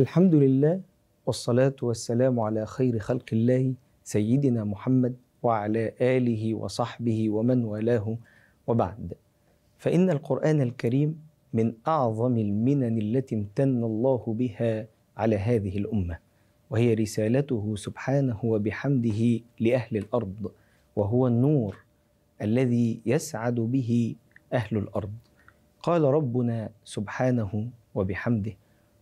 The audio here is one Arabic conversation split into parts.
الحمد لله والصلاة والسلام على خير خلق الله سيدنا محمد وعلى آله وصحبه ومن والاه وبعد فإن القرآن الكريم من أعظم المنن التي امتن الله بها على هذه الأمة وهي رسالته سبحانه وبحمده لأهل الأرض وهو النور الذي يسعد به أهل الأرض قال ربنا سبحانه وبحمده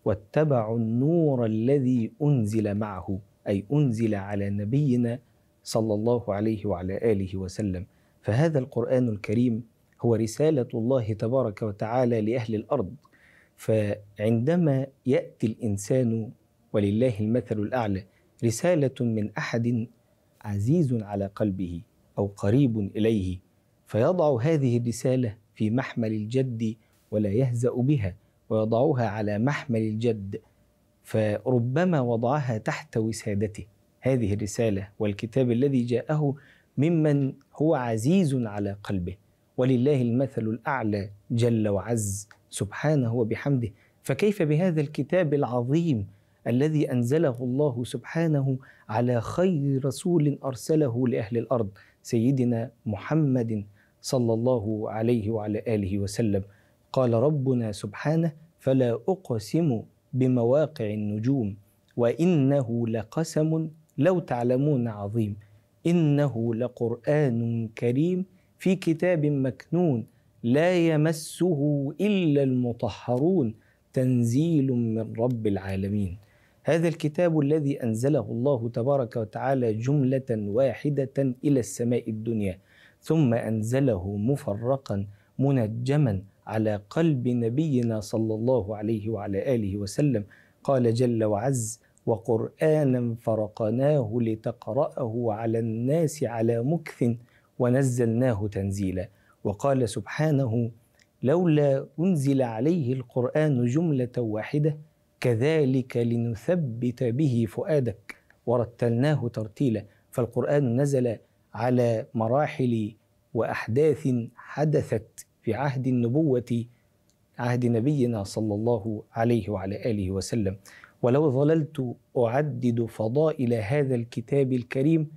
واتبعوا النور الذي أنزل معه أي أنزل على نبينا صلى الله عليه وعلى آله وسلم فهذا القرآن الكريم هو رسالة الله تبارك وتعالى لأهل الأرض فعندما يأتي الإنسان ولله المثل الأعلى رسالة من أحد عزيز على قلبه أو قريب إليه فيضع هذه الرسالة في محمل الجد ولا يهزأ بها ويضعوها على محمل الجد فربما وضعها تحت وسادته هذه الرساله والكتاب الذي جاءه ممن هو عزيز على قلبه ولله المثل الاعلى جل وعز سبحانه وبحمده فكيف بهذا الكتاب العظيم الذي انزله الله سبحانه على خير رسول ارسله لاهل الارض سيدنا محمد صلى الله عليه وعلى اله وسلم قال ربنا سبحانه فلا اقسم بمواقع النجوم وانه لقسم لو تعلمون عظيم انه لقران كريم في كتاب مكنون لا يمسه الا المطهرون تنزيل من رب العالمين هذا الكتاب الذي انزله الله تبارك وتعالى جمله واحده الى السماء الدنيا ثم انزله مفرقا منجما على قلب نبينا صلى الله عليه وعلى اله وسلم قال جل وعز وقرانا فرقناه لتقراه على الناس على مكث ونزلناه تنزيلا وقال سبحانه لولا انزل عليه القران جمله واحده كذلك لنثبت به فؤادك ورتلناه ترتيلا فالقران نزل على مراحل واحداث حدثت في عهد النبوة عهد نبينا صلى الله عليه وعلى آله وسلم ولو ظللت أعدد فضائل هذا الكتاب الكريم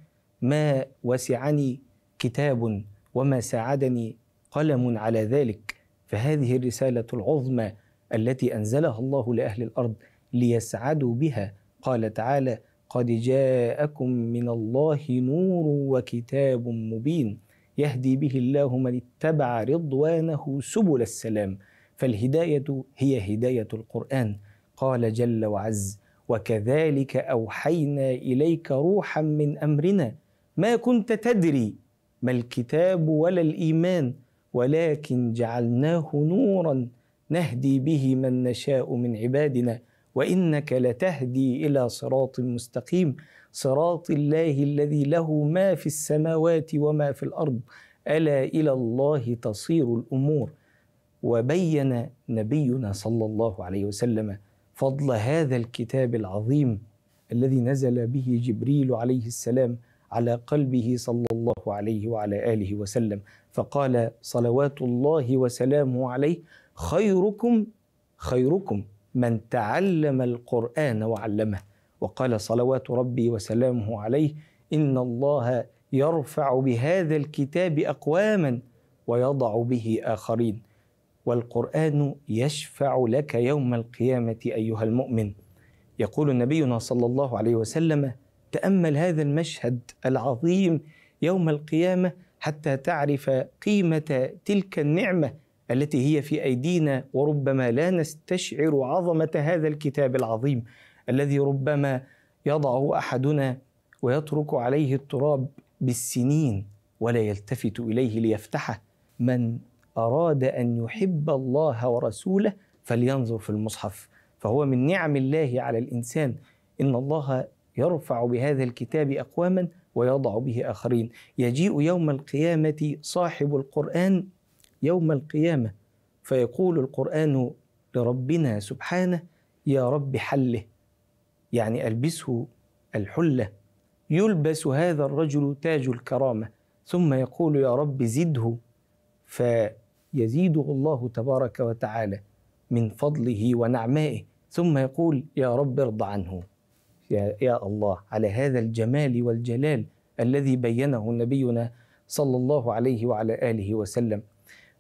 ما وسعني كتاب وما ساعدني قلم على ذلك فهذه الرسالة العظمى التي أنزلها الله لأهل الأرض ليسعدوا بها قال تعالى قد جاءكم من الله نور وكتاب مبين يهدي به الله من اتبع رضوانه سبل السلام فالهدايه هي هدايه القران قال جل وعز وكذلك اوحينا اليك روحا من امرنا ما كنت تدري ما الكتاب ولا الايمان ولكن جعلناه نورا نهدي به من نشاء من عبادنا وانك لتهدي الى صراط مستقيم صراط الله الذي له ما في السماوات وما في الارض الا الى الله تصير الامور وبين نبينا صلى الله عليه وسلم فضل هذا الكتاب العظيم الذي نزل به جبريل عليه السلام على قلبه صلى الله عليه وعلى اله وسلم فقال صلوات الله وسلامه عليه خيركم خيركم من تعلم القرآن وعلمه وقال صلوات ربي وسلامه عليه إن الله يرفع بهذا الكتاب أقواما ويضع به آخرين والقرآن يشفع لك يوم القيامة أيها المؤمن يقول نبينا صلى الله عليه وسلم تأمل هذا المشهد العظيم يوم القيامة حتى تعرف قيمة تلك النعمة التي هي في ايدينا وربما لا نستشعر عظمه هذا الكتاب العظيم الذي ربما يضعه احدنا ويترك عليه التراب بالسنين ولا يلتفت اليه ليفتحه من اراد ان يحب الله ورسوله فلينظر في المصحف فهو من نعم الله على الانسان ان الله يرفع بهذا الكتاب اقواما ويضع به اخرين يجيء يوم القيامه صاحب القران يوم القيامه فيقول القران لربنا سبحانه يا رب حله يعني البسه الحله يلبس هذا الرجل تاج الكرامه ثم يقول يا رب زده فيزيده الله تبارك وتعالى من فضله ونعمائه ثم يقول يا رب ارض عنه يا, يا الله على هذا الجمال والجلال الذي بينه نبينا صلى الله عليه وعلى اله وسلم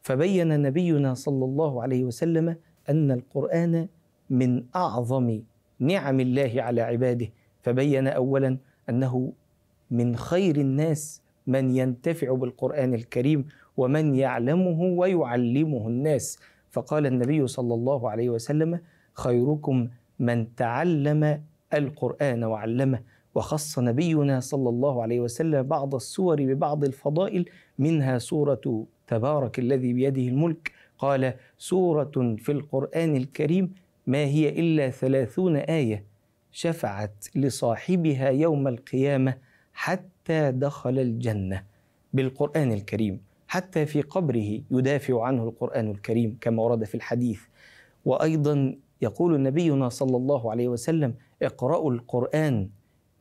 فبين نبينا صلى الله عليه وسلم ان القران من اعظم نعم الله على عباده فبين اولا انه من خير الناس من ينتفع بالقران الكريم ومن يعلمه ويعلمه الناس فقال النبي صلى الله عليه وسلم خيركم من تعلم القران وعلمه وخص نبينا صلى الله عليه وسلم بعض السور ببعض الفضائل منها سوره تبارك الذي بيده الملك قال سورة في القرآن الكريم ما هي إلا ثلاثون آية شفعت لصاحبها يوم القيامة حتى دخل الجنة بالقرآن الكريم حتى في قبره يدافع عنه القرآن الكريم كما ورد في الحديث وأيضا يقول نبينا صلى الله عليه وسلم اقرأوا القرآن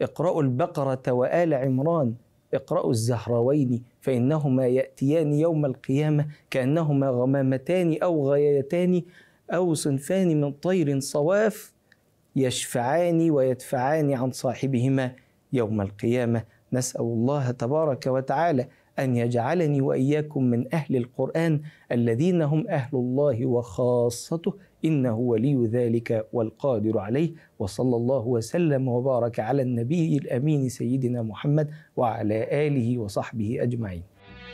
اقرأوا البقرة وآل عمران اقرأوا الزهروين فإنهما يأتيان يوم القيامة كأنهما غمامتان أو غيايتان أو صنفان من طير صواف يشفعان ويدفعان عن صاحبهما يوم القيامة نسأل الله تبارك وتعالى أن يجعلني وإياكم من أهل القرآن الذين هم أهل الله وخاصته إنه ولي ذلك والقادر عليه وصلى الله وسلم وبارك على النبي الأمين سيدنا محمد وعلى آله وصحبه أجمعين